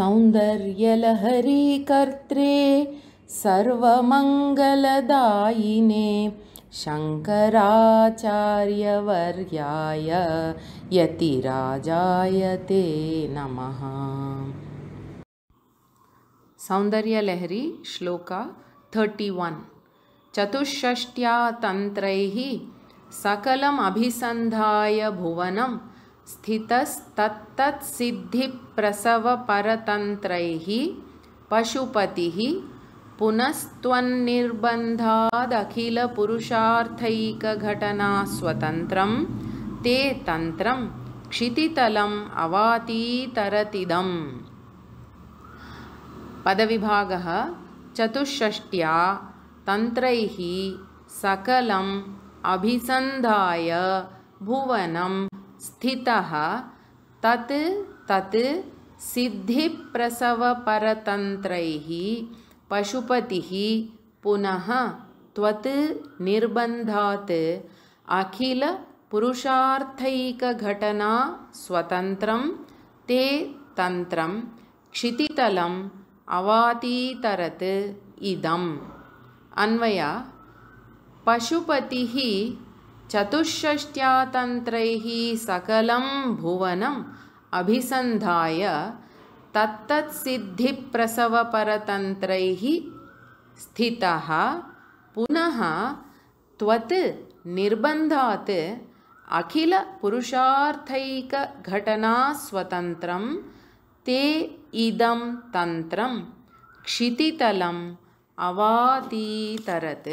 सौन्दर्यलहरीकर्त्रे सर्वमङ्गलदायिने शङ्कराचार्यवर्याय यतिराजाय ते नमः सौन्दर्यलहरी श्लोका थर्टि वन् चतुष्षष्ट्या तन्त्रैः सकलमभिसन्धाय भुवनं स्थितस्तत्तत्सिद्धिप्रसवपरतन्त्रैः पशुपतिः पुनस्त्वन्निर्बन्धादखिलपुरुषार्थैकघटनास्वतन्त्रं ते तन्त्रं क्षितितलम् अवातीतरतिदम् पदविभागः चतुष्षष्ट्या तन्त्रैः सकलम् अभिसन्धाय भुवनं स्थितः तत् तत् सिद्धिप्रसवपरतन्त्रैः पशुपतिः पुनः त्वत् निर्बन्धात् स्वतन्त्रं ते तन्त्रं क्षितितलम् अवातीतरत् इदम् अन्वया पशुपतिः चतुष्षष्ट्यातन्त्रैः सकलं भुवनम् अभिसन्धाय तत्तत्सिद्धिप्रसवपरतन्त्रैः स्थितः पुनः त्वत् निर्बन्धात् अखिलपुरुषार्थैकघटनास्वतन्त्रं ते इदं तन्त्रं क्षितितलम् अवातीतरत्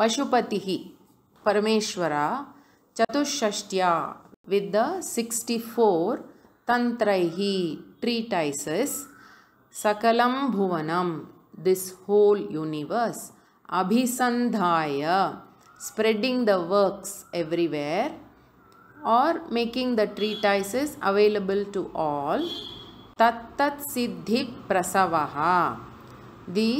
पशुपति परमेश्वर चतुष्ट्या with the sixty four tantra treatises सकलम भुवनम दिस् होल यूनिवर्स अभिसंधाय स्प्रेडिंग द वर्क्स एवरीवेयर और making the treatises available to all तत्त सिद्धि प्रसव the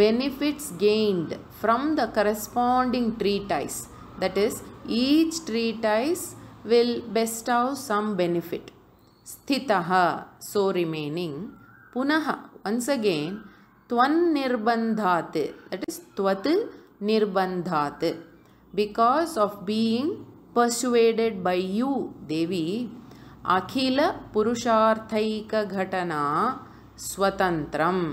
Benefits gained from the corresponding treatise that is each treatise will best some benefit स्थितः so remaining पुनः once again त्वन् निर्बन्धात् that is त्वत् निर्बन्धात् because of being persuaded by you Devi अखिलपुरुषार्थैकघटना स्वतन्त्रम्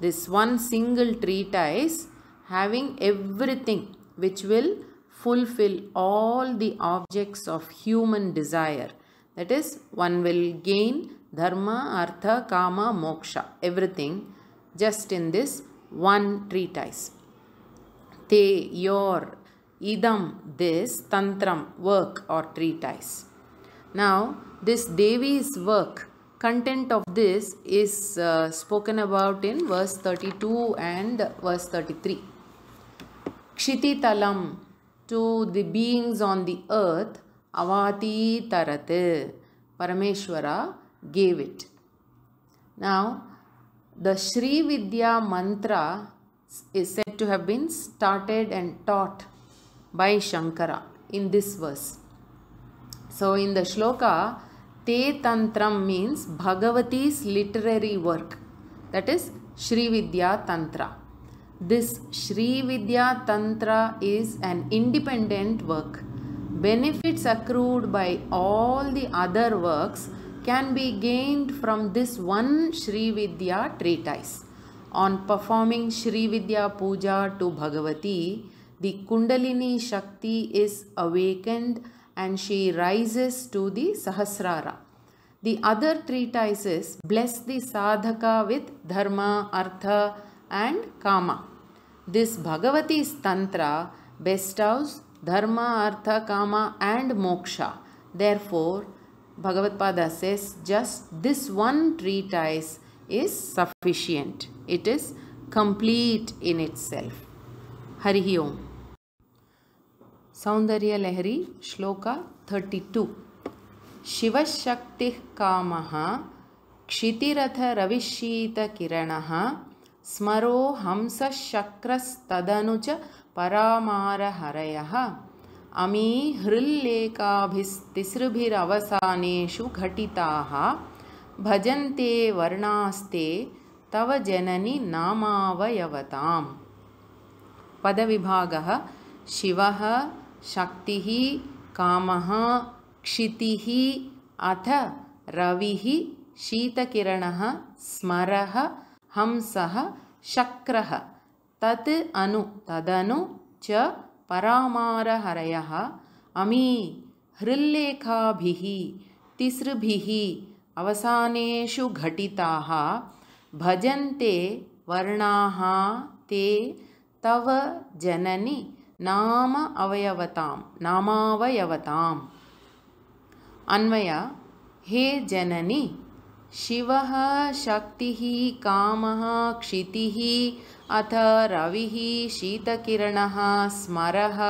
This one single treatise having everything which will fulfill all the objects of human desire. That is, one will gain dharma, artha, kama, moksha, everything just in this one treatise. Te, your, idam, this, tantram, work or treatise. Now, this Devi's work content of this is uh, spoken about in verse 32 and verse 33 kshiti talam to the beings on the earth avati tarate parameshwara gave it now the Shri Vidya mantra is said to have been started and taught by Shankara in this verse. So in the shloka, Te Tantram means Bhagavati's literary work, that is Sri Tantra. This Sri Tantra is an independent work. Benefits accrued by all the other works can be gained from this one Sri treatise. On performing Sri Puja to Bhagavati, the Kundalini Shakti is awakened and she rises to the Sahasrara. The other three is Bless the Sadhaka with Dharma, Artha and Kama. This Bhagavati's Tantra bestows Dharma, Artha, Kama and Moksha. Therefore, Bhagavad Pada says just this one treatise is sufficient. It is complete in itself. Hari Om. Saundaryalahari shloka thirty two शिवशक्तिः कामः क्षितिरथरविशीतकिरणः स्मरो हंसशक्रस्तदनु च परामारहरयः अमी हृल्लेखाभिस्तिसृभिरवसानेषु घटिताः भजन्ते वर्णास्ते तव जननि नामावयवतां पदविभागः शिवः शक्तिः कामः क्षितिः अथ रविः शीतकिरणः स्मरः हंसः शक्रः तत् अनु तदनु च परामारहरयः अमी हृल्लेखाभिः तिसृभिः अवसानेषु घटिताः भजन्ते वर्णाः ते तव जननि नाम अवयवतां नामावयवताम् अन्वय हे जननि शिवः शक्तिः कामः क्षितिः अथ रविः शीतकिरणः स्मरः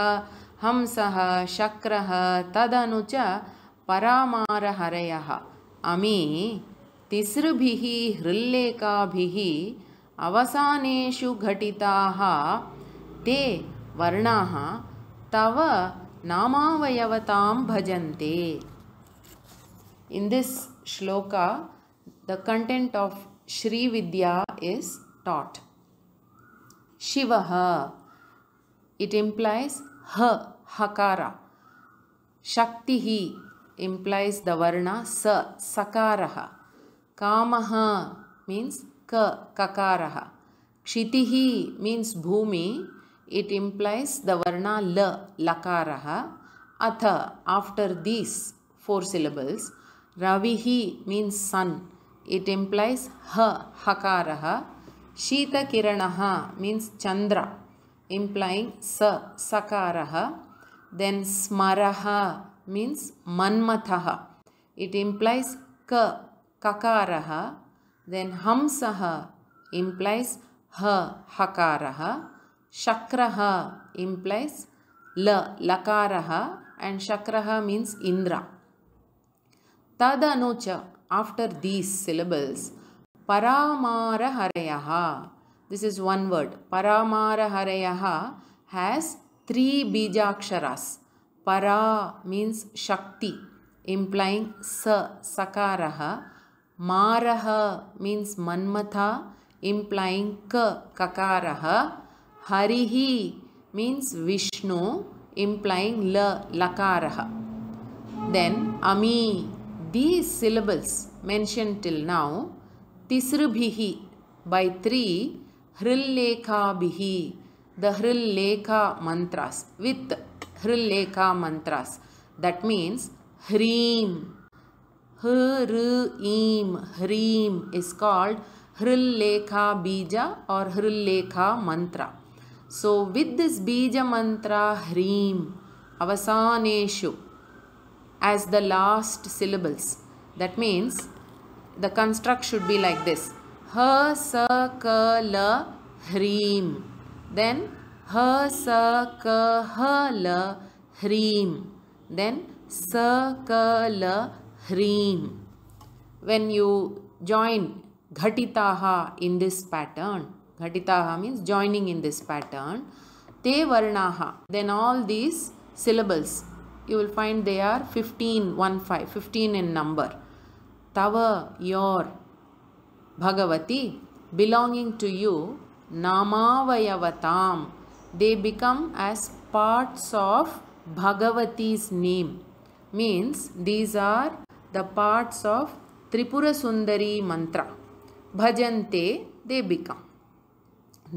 हंसः शक्रः तदनु च परामारहरयः अमि तिसृभिः हृल्लेखाभिः अवसानेषु घटिताः ते वर्णाः तव नामावयवतां भजन्ते in this shloka the content of Srividya is that शिवः इट् ह हकार शक्तिः इम्प्लाय्स् द वर्ण स सकारः कामः मीन्स् ककारः क्षितिः मीन्स् भूमिः it implies the varna la lakaraha. Atha, after these four syllables, Ravihi means sun. It implies ha hakaraha. Shita kiranaha means chandra, implying sa sakaraha. Then smaraha means manmathaha. It implies ka kakaraha. Then hamsaha implies ha hakaraha. शक्रः implies लकारः and शक्रः means Indra तदनुच after these syllables परामारहरयः हरयः this is one word परामार हरयः has three बीजाक्षरास् परा मीन्स् शक्ति स सकारः मारः मीन्स् मन्मथा क ककारः Harihi means Vishnu implying la lakaraha. Then Ami, these syllables mentioned till now, Tisrubhihi by three, Hrillekhabihi, the Hrillekha mantras with Hrillekha mantras. That means Hreem. Hreem, Hreem is called Hrillekha Bija or Hrillekha Mantra. So with this Bija Mantra Hreem Avasaneshu as the last syllables. That means the construct should be like this. Ha sa ka la hreem. Then ha sa ka ha la hreem. Then sa ka la hreem. When you join ghatitaha in this pattern, घटिता means joining in this pattern ते वर्णा then all these syllables you will find they are fifteen one five fifteen in number तव your Bhagavati belonging to you नामावयवताम they become as parts of Bhagavati's name means these are the parts of Tripura Sundari mantra भजन्ते they become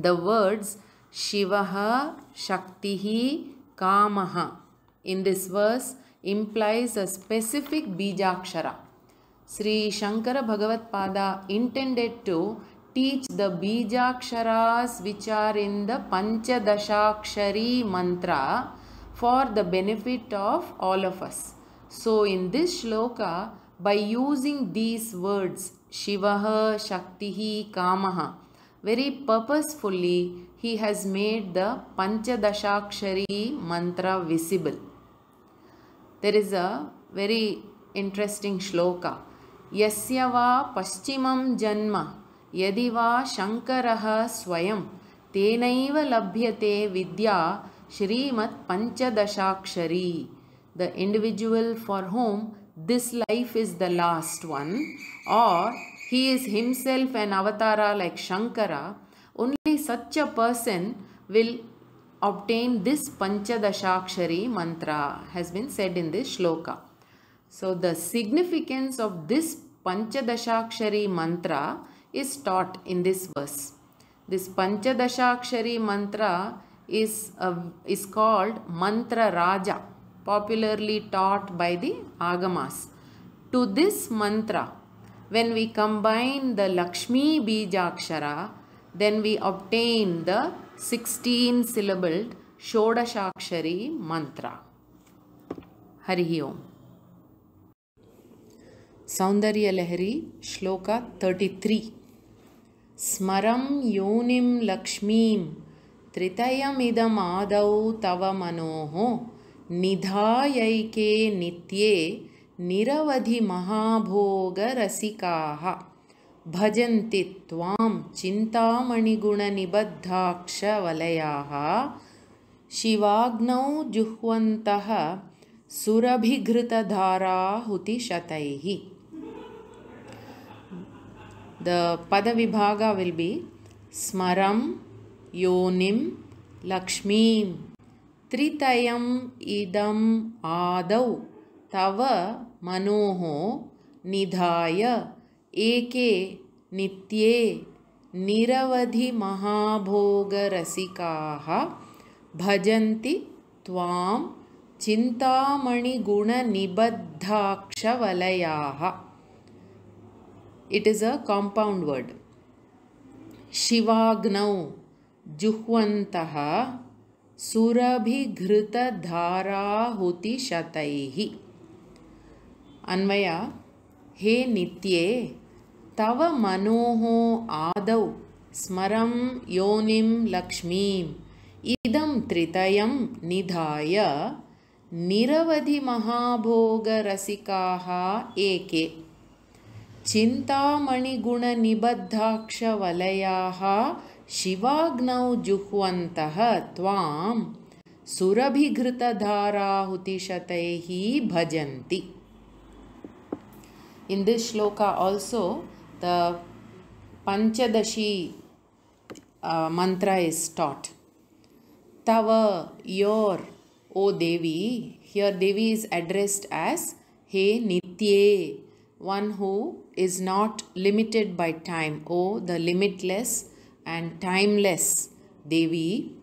the words Shivaha, Shaktihi, Kamaha in this verse implies a specific Bijakshara. Sri Shankara Bhagavat Pada intended to teach the Bijaksharas which are in the Panchadashakshari mantra for the benefit of all of us. So in this shloka, by using these words, Shivaha, Shaktihi, Kamaha, Very he has made the made mantra visible there is a very interesting shloka यस्य वा paschimam जन्म यदि वा शङ्करः स्वयं तेनैव लभ्यते विद्या श्रीमत्पञ्चदशाक्षरी the individual for whom this life is the last one are He is himself an avatara like Shankara. Only such a person will obtain this Panchadashakshari mantra has been said in this shloka. So the significance of this Panchadashakshari mantra is taught in this verse. This Panchadashakshari mantra is, uh, is called Mantra Raja, popularly taught by the Agamas. To this mantra, When we combine the Lakshmi Bijakshara, then we obtain the 16-syllabled Shoda-Shakshari Mantra. Om. Saundarya Lehari, Shloka 33 Smaram yonim Lakshmim Tritayam idam adau tava Manoho ho Nidhayaike nitye निरवधिमहाभोगरसिकाः भजन्ति त्वां चिन्तामणिगुणनिबद्धाक्षवलयाः शिवाग्नौ जुह्वन्तः सुरभिघृतधाराहुतिशतैः the पदविभागा will be स्मरं योनिं लक्ष्मीं त्रितयम् इदम् आदौ तव मनोः निधाय एके नित्ये निरवधिमहाभोगरसिकाः भजन्ति त्वां चिन्तामणिगुणनिबद्धाक्षवलयाः it is a compound word शिवाग्नौ जुह्वन्तः सुरभिघृतधाराहुतिशतैः अन्वया हे नित्ये तव मनोः आदौ स्मरं योनिं लक्ष्मीम् इदं त्रितयं निधाय निरवधिमहाभोगरसिकाः एके चिन्तामणिगुणनिबद्धाक्षवलयाः शिवाग्नौ जुह्वन्तः त्वां सुरभिघृतधाराहुतिशतैः भजन्ति In this shloka also the Panchadashi uh, mantra is taught. Tava, your, O Devi. Here Devi is addressed as He Nitye, one who is not limited by time. O, the limitless and timeless Devi.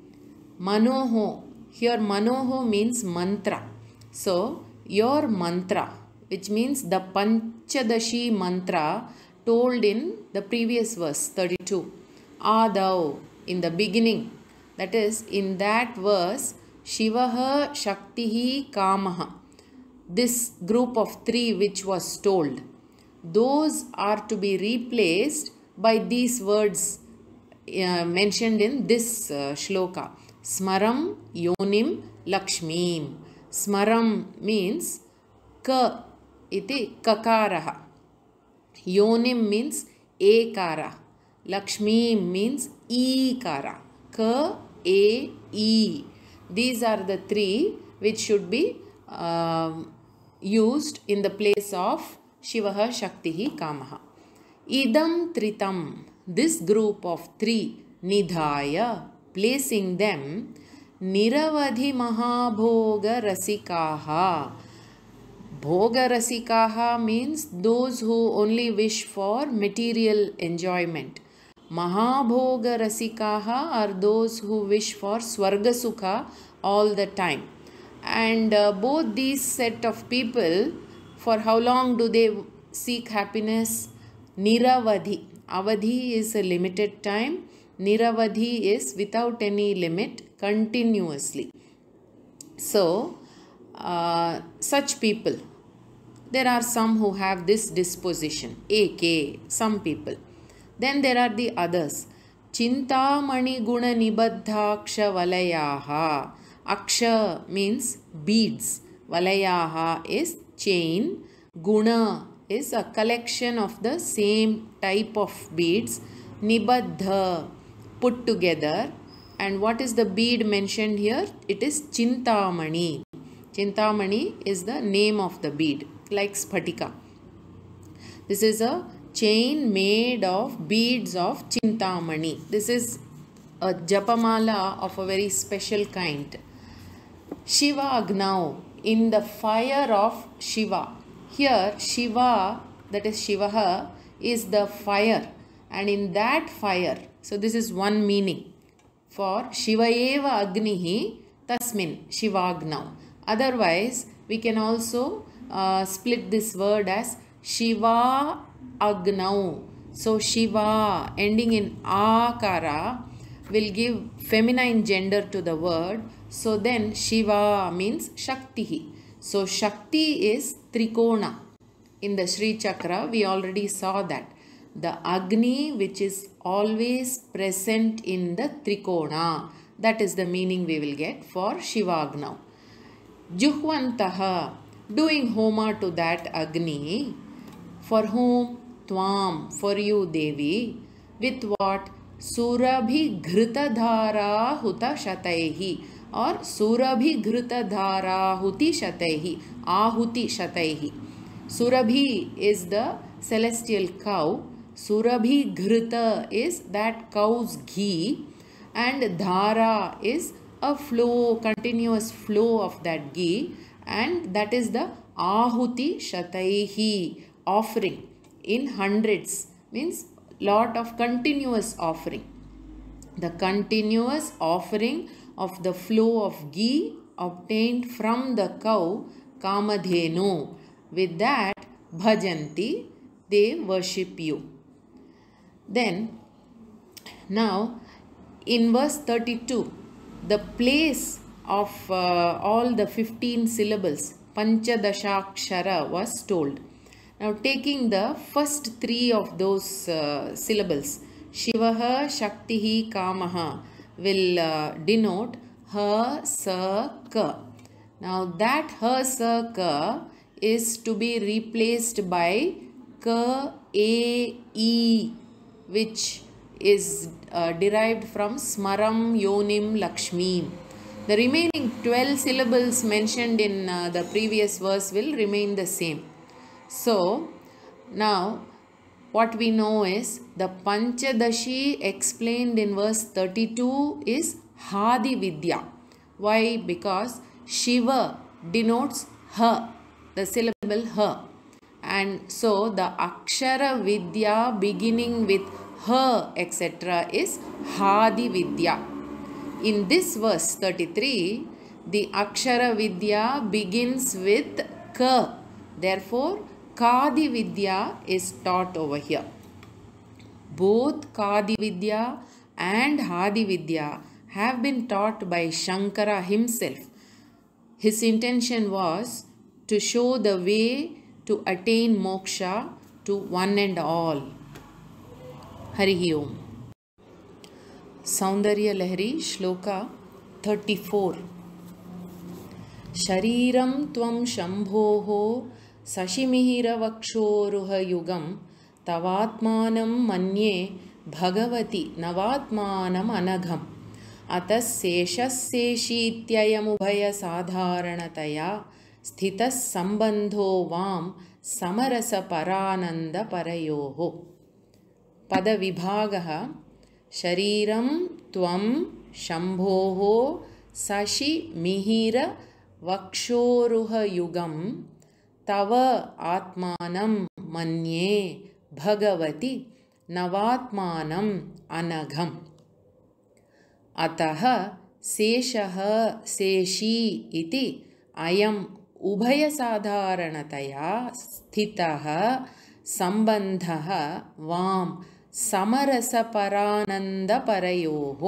Manoho. Here Manoho means mantra. So, your mantra which means the Panchadashi mantra told in the previous verse 32. Adav, in the beginning. That is, in that verse, Shivaha Shaktihi Kamaha. This group of three which was told. Those are to be replaced by these words uh, mentioned in this uh, shloka. Smaram Yonim Lakshmim. Smaram means ka इति ककारः योनिं means एकार Lakshmi means ईकार क ए ई these are the three which should be used in the place of शिवः शक्तिः कामः इदं त्रितं दिस् ग्रूप् आफ् त्री निधाय प्लेसिङ्ग् देम् निरवधिमहाभोगरसिकाः Bhogarasikaha means those who only wish for material enjoyment. Mahabhogarasikaha are those who wish for Swargasukha all the time. And uh, both these set of people, for how long do they seek happiness? Niravadhi. Avadhi is a limited time. Niravadhi is without any limit, continuously. So, uh, such people there are some who have this disposition, AK, some people. Then there are the others. Chintamani guna nibaddhaksha valayaha. Aksha means beads. Valayaha is chain. Guna is a collection of the same type of beads. Nibaddha put together. And what is the bead mentioned here? It is Chintamani. Chintamani is the name of the bead like spatika. This is a chain made of beads of chintamani. This is a japamala of a very special kind. Shiva Agnao, in the fire of Shiva. Here Shiva, that is Shivaha, is the fire and in that fire. So this is one meaning for Shiva Eva Agnihi Tasmin Shivagnao. Otherwise, we can also uh, split this word as Shiva Agnau. So Shiva ending in Akara will give feminine gender to the word. So then Shiva means Shakti. So Shakti is Trikona. In the Sri Chakra we already saw that. The Agni which is always present in the Trikona. That is the meaning we will get for Shiva Agnau. Juhvantaha doing Homa to that Agni, for whom, Twam, for you, Devi, with what? Surabhi Ghrutadhara Huta Shataihi और सुरभि घृत huti शतैहि ahuti शतैहि surabhi is the celestial cow. Surabhi Ghrita is that cow's ghee and Dhara is a flow, continuous flow of that ghee and that is the ahuti shataihi offering in hundreds means lot of continuous offering the continuous offering of the flow of ghee obtained from the cow kamadhenu with that bhajanti they worship you then now in verse 32 the place of uh, all the 15 syllables Panchadashakshara was told. Now taking the first three of those uh, syllables Shivaha Shaktihi Kamaha will uh, denote her sa ka. Now that her sa ka is to be replaced by ka a e which is uh, derived from smaram yonim lakshmi the remaining 12 syllables mentioned in uh, the previous verse will remain the same. So, now what we know is the Panchadashi explained in verse 32 is Hadi Vidya. Why? Because Shiva denotes her, the syllable her. And so the Akshara Vidya beginning with her etc. is Hadi Vidya in this verse 33, the Akshara Vidya begins with Ka. Therefore, Kadi Vidya is taught over here. Both Kadi Vidya and Hadi Vidya have been taught by Shankara himself. His intention was to show the way to attain moksha to one and all. Hari Om. Saundaryalahari shloka thirty four शरीरं त्वं शम्भोः शशिमिहिरवक्षोरुहयुगं तवात्मानं मन्ये भगवति नवात्मानमनघम् अतः शेषः स्थितः सम्बन्धो वां समरसपरानन्दपरयोः पदविभागः शरीरं त्वं शम्भोः शशिमिहिरवक्षोरुहयुगं तव आत्मानं मन्ये भगवति नवात्मानम् अनघम् अतः शेषः शेषी इति अयम् उभयसाधारणतया स्थितः सम्बन्धः वाम् समरसपरानन्दपरयोः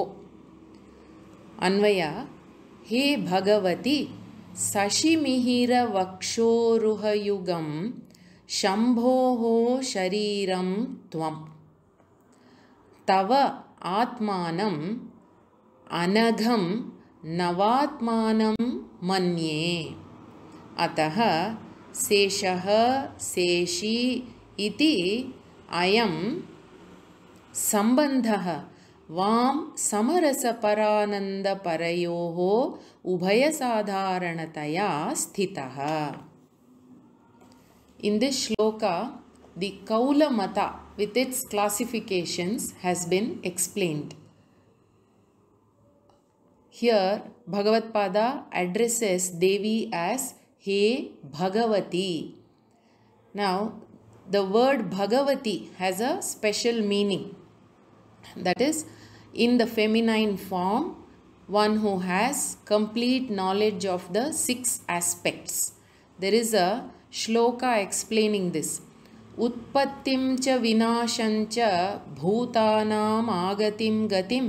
अन्वय हे भगवति शशिमिहिरवक्षोरुहयुगं शम्भोः शरीरं त्वं तव आत्मानम् अनघं नवात्मानं मन्ये अतः शेषः शेषी इति अयं सम्बन्धः वां समरसपरानन्दपरयोः उभयसाधारणतया स्थितः in this shloka the Kaulamata with its classifications has been explained here Bhagavatpada addresses Devi as हे Bhagavati now the word Bhagavati has a special meaning that in the the form one who who has knowledge of the the six there There is shloka shloka this utpattim उत्पत्तिं च cha भूतानाम् आगतिं गतिं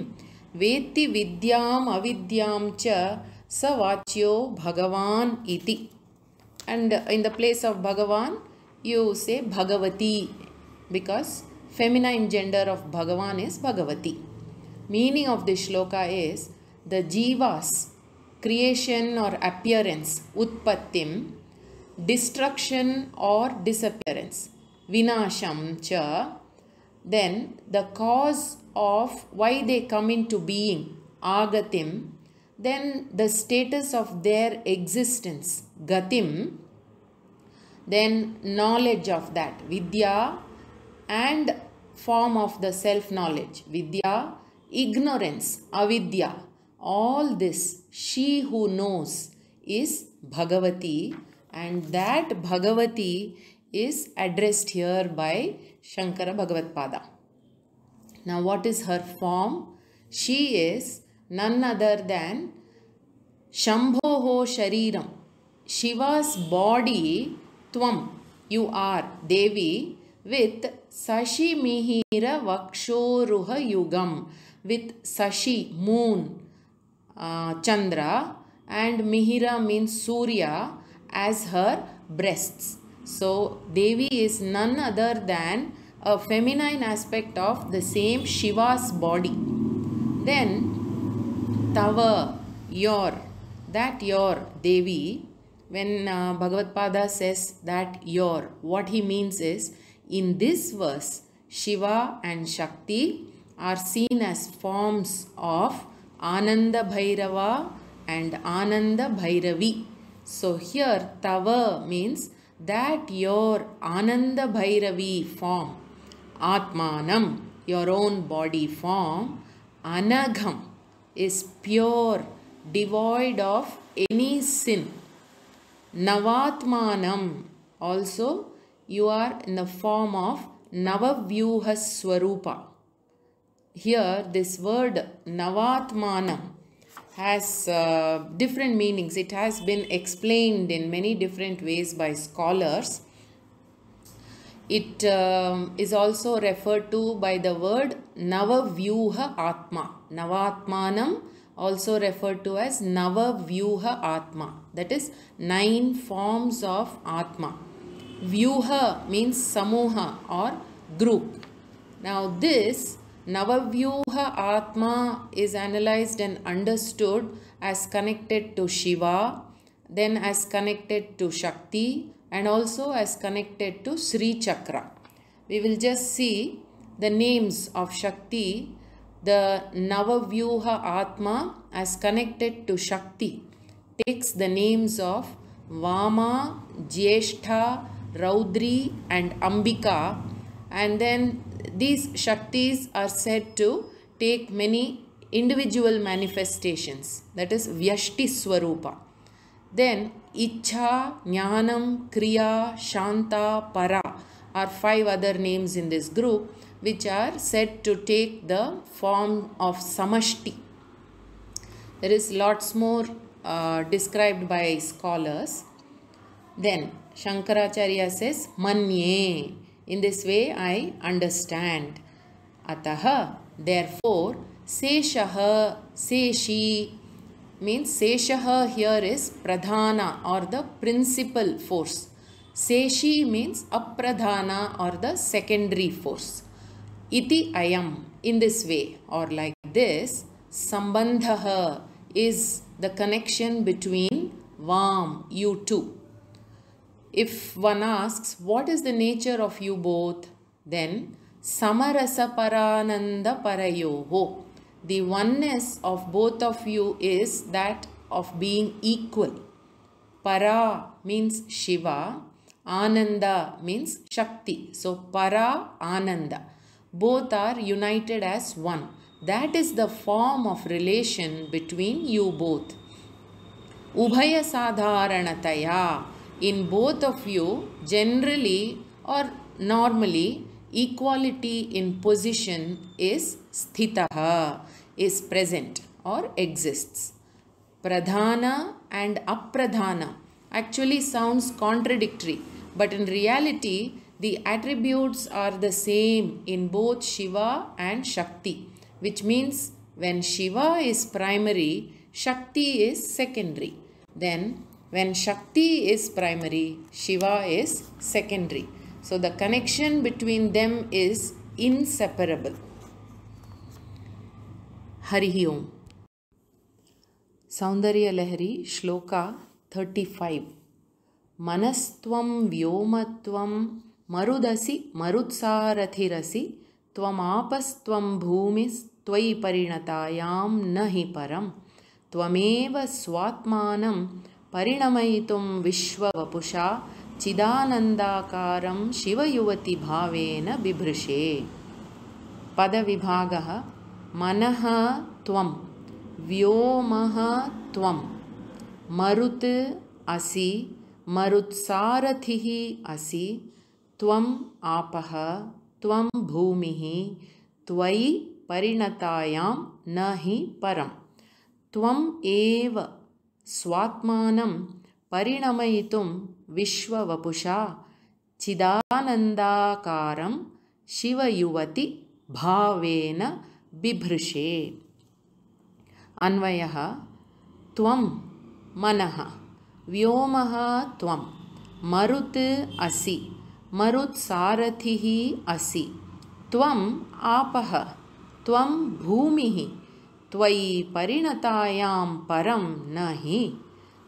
वेत्ति विद्याम् अविद्यां च स वाच्यो भगवान् इति and in the place of Bhagavan you say Bhagavati because Feminine gender of Bhagavan is Bhagavati. Meaning of this shloka is the jivas, creation or appearance, utpattim, destruction or disappearance, vinasham cha, then the cause of why they come into being, agatim, then the status of their existence, gatim, then knowledge of that, vidya, and form of the self-knowledge. Vidya, ignorance, avidya. All this, she who knows is Bhagavati and that Bhagavati is addressed here by Shankara Bhagavatpada. Now what is her form? She is none other than Shambhoho Shariram. Shiva's body, Tvam, you are, Devi, with Sashi Sashimihira Vakshoruha Yugam with Sashi, moon, uh, Chandra and Mihira means Surya as her breasts. So Devi is none other than a feminine aspect of the same Shiva's body. Then Tava, your, that your Devi, when uh, Bhagavad Pada says that your, what he means is in this verse, Shiva and Shakti are seen as forms of Ananda Bhairava and Ananda Bhairavi. So here Tava means that your Ananda Bhairavi form, Atmanam, your own body form, Anagam is pure, devoid of any sin. Navatmanam also you are in the form of Navavyuha Swarupa. Here, this word Navatmanam has uh, different meanings. It has been explained in many different ways by scholars. It um, is also referred to by the word Navavyuha Atma. Navatmanam also referred to as Navavyuha Atma. That is nine forms of Atma. Vyuha means samuha or group. Now this Navavyuha Atma is analyzed and understood as connected to Shiva, then as connected to Shakti and also as connected to Sri Chakra. We will just see the names of Shakti, the Navavyuha Atma as connected to Shakti takes the names of Vama, Jyeshtha, Raudri and Ambika and then these Shaktis are said to take many individual manifestations that is Vyashti Swarupa. Then Icha, Jnanam, Kriya, Shanta, Para are five other names in this group which are said to take the form of Samashti. There is lots more uh, described by scholars. Then Shankaracharya says manye. In this way I understand. Ataha, therefore, seshaha, seshi means seshaha here is pradhana or the principal force. Seshi means apradhana or the secondary force. Iti ayam, in this way or like this, sambandha is the connection between vam, you two. If one asks, what is the nature of you both? Then, Samarasa Parananda Parayovo. The oneness of both of you is that of being equal. Para means Shiva, Ananda means Shakti. So, Para Ananda. Both are united as one. That is the form of relation between you both. Ubhaya Sadharanataya in both of you generally or normally equality in position is sthitaha is present or exists pradhana and apradhana actually sounds contradictory but in reality the attributes are the same in both Shiva and Shakti, which means when Shiva is primary, Shakti is secondary. Then when shakti is primary shiva is secondary so the connection between them is inseparable hari om saundarya lahari shloka 35 manastvam vyomatvam marudasi marutsarathirasi tvam apastvam bhumis tvai parinatayam nahi param tvameva swatmanam परिणमयितुं विश्ववपुषा चिदानन्दाकारं शिवयुवतिभावेन बिभृशे पदविभागः मनः त्वं व्योमः त्वं मरुत् असि मरुत्सारथिः असि त्वम् आपः त्वं भूमिः त्वयि परिणतायां न हि परं त्वम् एव स्वात्मानं परिणमयितुं विश्ववपुषा चिदानन्दाकारं शिवयुवति भावेन बिभृषे। अन्वयः त्वं मनः व्योमः त्वं मरुत् असि मरुत्सारथिः असि त्वम् आपः त्वं भूमिः त्वयि परिणतायां परं न हि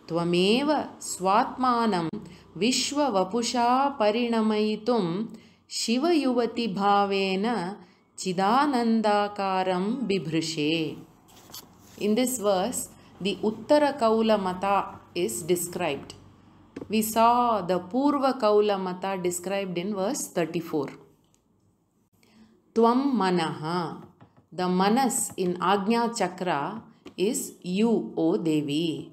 त्वमेव स्वात्मानं विश्ववपुषा परिणमयितुं शिवयुवतिभावेन चिदानन्दाकारं बिभृशे in this verse the Uttarakaulamata is described so the Purvakaulamata described in verse thirty four त्वं मनः The manas in Agnya Chakra is you, O Devi.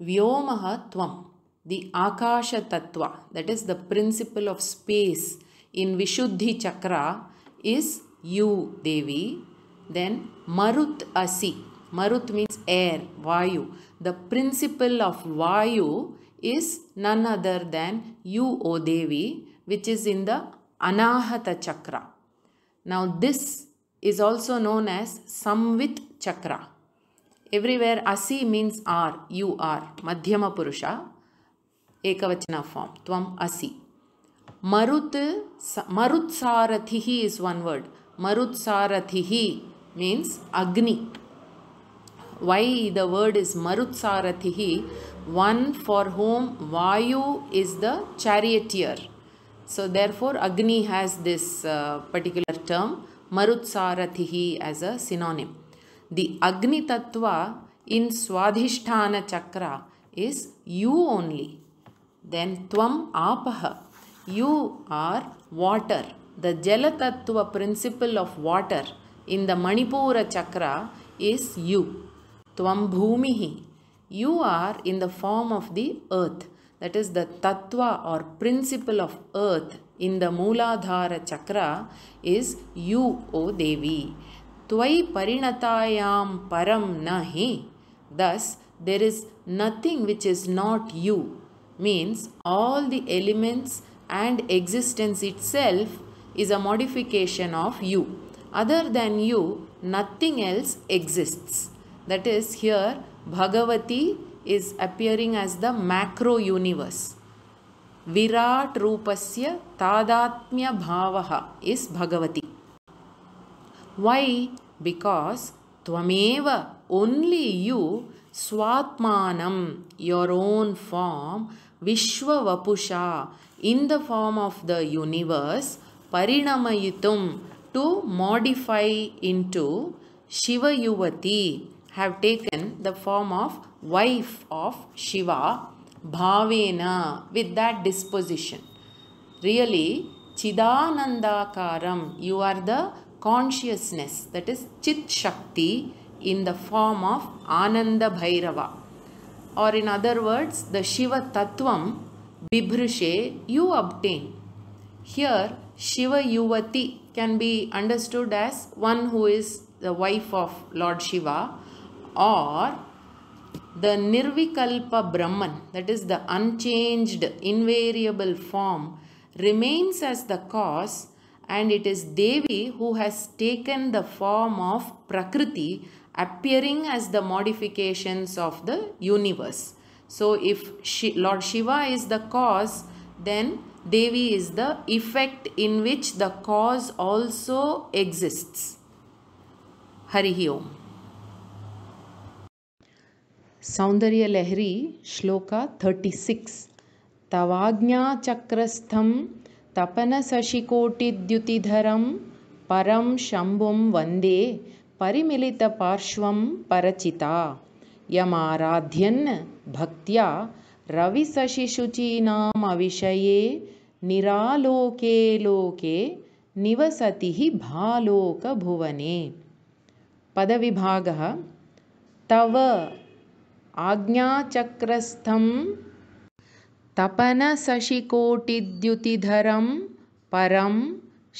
Vyomaha Tvam, the Akasha Tattva, that is the principle of space in Vishuddhi Chakra is you, Devi. Then Marut Asi, Marut means air, Vayu. The principle of Vayu is none other than you, O Devi, which is in the Anahata Chakra. Now this is also known as Samvit Chakra. Everywhere Asi means are, you are, Madhyama Purusha, Ekavachana form, Tvam Asi. Marut, Marutsarathihi is one word. Marutsarathihi means Agni. Why the word is Marutsarathihi? One for whom Vayu is the charioteer. So therefore Agni has this uh, particular term मरुत्सारथि as a synonym the अग्नितत्व in Svadhishthana chakra is you only then त्वम आपह you are water the जलतत्व principle of water in the Manipura chakra is you त्वम भूमि you are in the form of the earth that is the tattva or principle of earth in the Mooladhara chakra is you, O Devi. Tvai parinatayam param nahi. Thus, there is nothing which is not you, means all the elements and existence itself is a modification of you. Other than you, nothing else exists. That is, here Bhagavati is appearing as the macro universe. Virat Rupasya Tadatmya Bhavaha is Bhagavati. Why? Because Twameva, only you, Swatmanam, your own form, Vishwa Vapusha, in the form of the universe, Parinamayitum, to modify into Shiva Yuvati, have taken the form of wife of Shiva, Bhavena, with that disposition. Really, Chidanandakaram, you are the consciousness, that is Chit Shakti, in the form of Ananda Bhairava. Or in other words, the Shiva Tattvam, Bibhrushe, you obtain. Here, Shiva Yuvati can be understood as one who is the wife of Lord Shiva or the Nirvikalpa Brahman, that is the unchanged, invariable form, remains as the cause and it is Devi who has taken the form of Prakriti appearing as the modifications of the universe. So if Lord Shiva is the cause, then Devi is the effect in which the cause also exists. Harihi Om. श्लोक shloka six तवाज्ञाचक्रस्थं तपनशशिकोटिद्युतिधरं परं शम्भुं वन्दे परिमिलितपार्श्वं परचिता यमाराध्यन् भक्त्या रविशशिशुचीनामविषये निरालोके लोके निवसति भालोकभुवने पदविभागः तव आज्ञाचक्रस्थं तपनशशिकोटिद्युतिधरं परं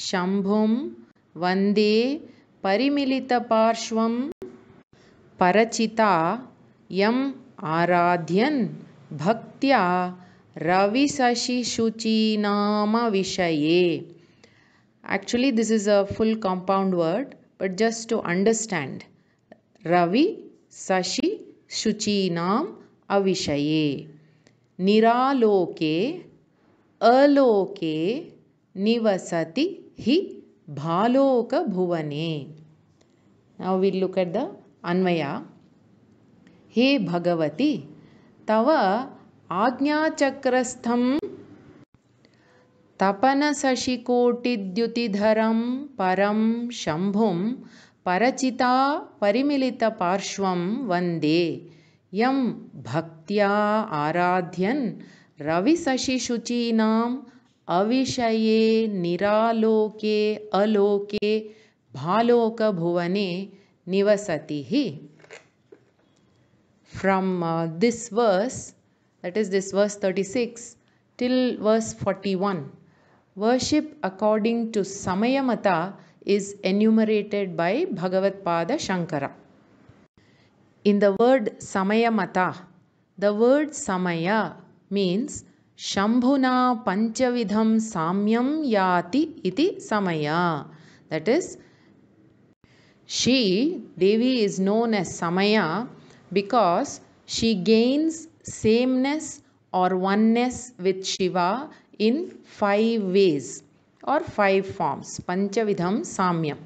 शम्भुं वन्दे परिमिलितपार्श्वं परचिता यम् आराध्यन् भक्त्या रविशशिशुचीनामविषये actually this is a full compound word but just to understand रवि शशि शुचीनाम् अविषये निरालोके अलोके निवसति हि भालोकभुवने नौ विल् लुक्ट् द अन्वया हे भगवति तव आज्ञाचक्रस्थं तपनशशिकोटिद्युतिधरं परं शम्भुं परचिता परमित पार्श्व वंदे यम भक्तिया आराध्यन रविशिशुचीना अविषये निरालोके अलोके भालोक भुवने निवसति ही from this verse that is this verse 36 till verse one worship according to Samayamata is enumerated by Bhagavatpada Shankara. In the word Samayamata, the word Samaya means Shambhuna Panchavidham Samyam Yati Iti Samaya. That is, she, Devi, is known as Samaya because she gains sameness or oneness with Shiva in five ways or five forms, Panchavidham Samyam.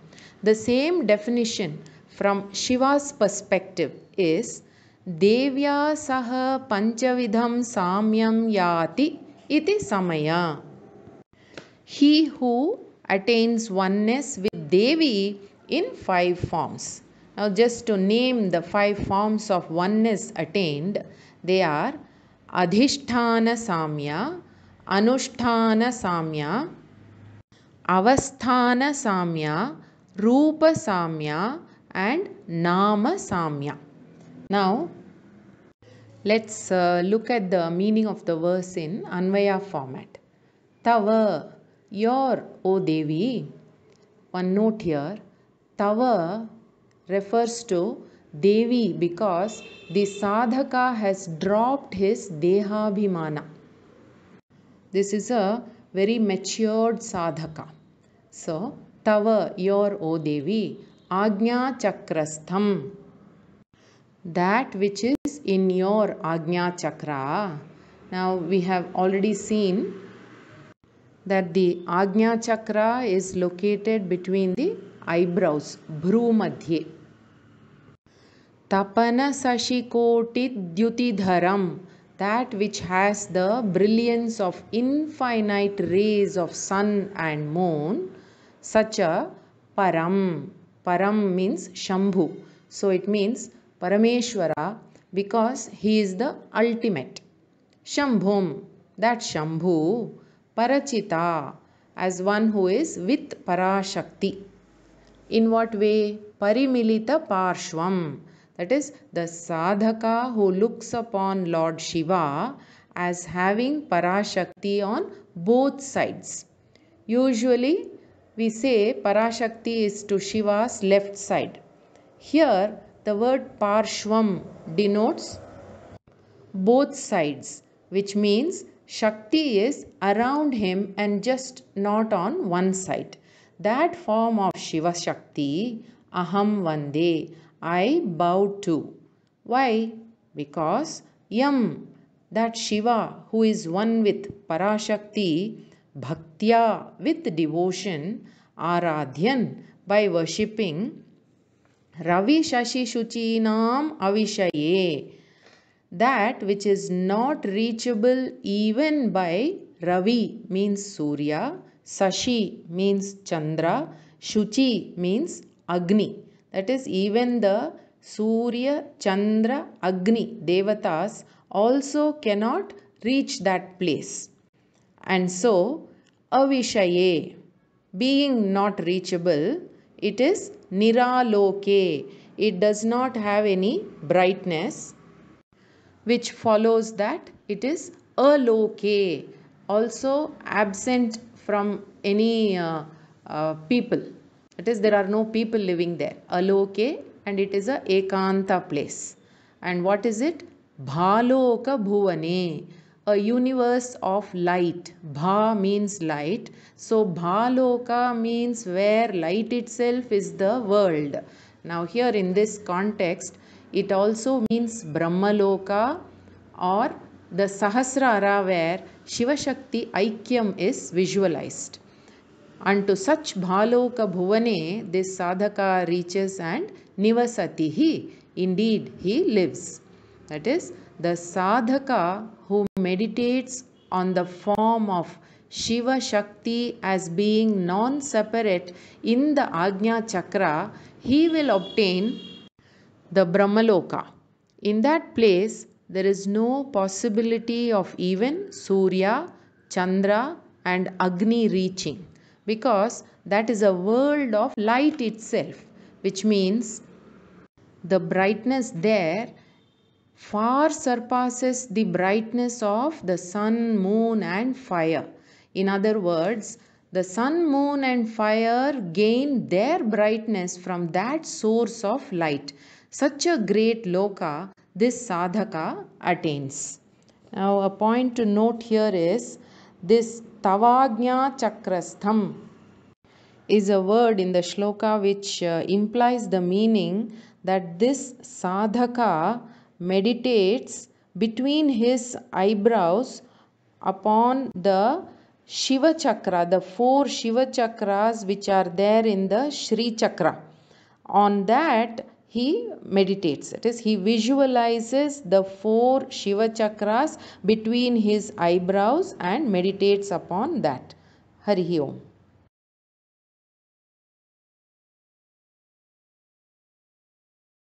The same definition from Shiva's perspective is Devya Saha Panchavidham Samyam Yati Iti Samaya. He who attains oneness with Devi in five forms. Now, just to name the five forms of oneness attained, they are adhishthana Samya, anushthana Samya, Avasthana samya, rupa samya and nama samya now let's uh, look at the meaning of the verse in anvaya format tava your o devi one note here tava refers to devi because the sadhaka has dropped his dehabhimana this is a very matured sadhaka. So, Tava, your O Devi, Agnya Chakrastham. That which is in your Agnya Chakra. Now, we have already seen that the Agnya Chakra is located between the eyebrows, Bhru Madhye. Tapana Sashikoti Dyutidharam. that which has the brilliance of infinite rays of sun and moon, such a Param. Param means Shambhu. So it means Parameshwara because he is the ultimate. Shambhum, that Shambhu. Parachita, as one who is with Parashakti. In what way? Parimilita Parshvam. That is, the sadhaka who looks upon Lord Shiva as having Parashakti on both sides. Usually, we say Parashakti is to Shiva's left side. Here, the word Parshvam denotes both sides, which means Shakti is around him and just not on one side. That form of Shiva Shakti, Aham Vande, I bow to. Why? Because Yam, that Shiva who is one with Parashakti, Bhaktya with devotion, Aradhyan by worshipping, Ravi Shashi Shuchinam Avishaye, that which is not reachable even by Ravi means Surya, Sashi means Chandra, Shuchi means Agni. That is, even the Surya, Chandra, Agni devatas also cannot reach that place. And so, avishaye, being not reachable, it is niraloke, it does not have any brightness, which follows that it is aloke, also absent from any uh, uh, people. That is, there are no people living there. Aloke and it is a Ekanta place. And what is it? Bhaloka Bhuvane. A universe of light. Bha means light. So Bhaloka means where light itself is the world. Now here in this context, it also means Brahmaloka or the Sahasrara where Shiva Shakti Aikyam is visualized. And to such Bhaloka Bhuvane, this sadhaka reaches and he Indeed, he lives. That is, the sadhaka who meditates on the form of Shiva Shakti as being non separate in the Agnya Chakra, he will obtain the Brahmaloka. In that place, there is no possibility of even Surya, Chandra, and Agni reaching because that is a world of light itself, which means the brightness there far surpasses the brightness of the sun, moon, and fire. In other words, the sun, moon, and fire gain their brightness from that source of light. Such a great loka this sadhaka attains. Now, a point to note here is this Tavagnyachakrastham is a word in the shloka which uh, implies the meaning that this sadhaka meditates between his eyebrows upon the Shiva Chakra, the four Shiva Chakras which are there in the Sri Chakra. On that, he meditates that is he visualizes the four shiva chakras between his eyebrows and meditates upon that hari om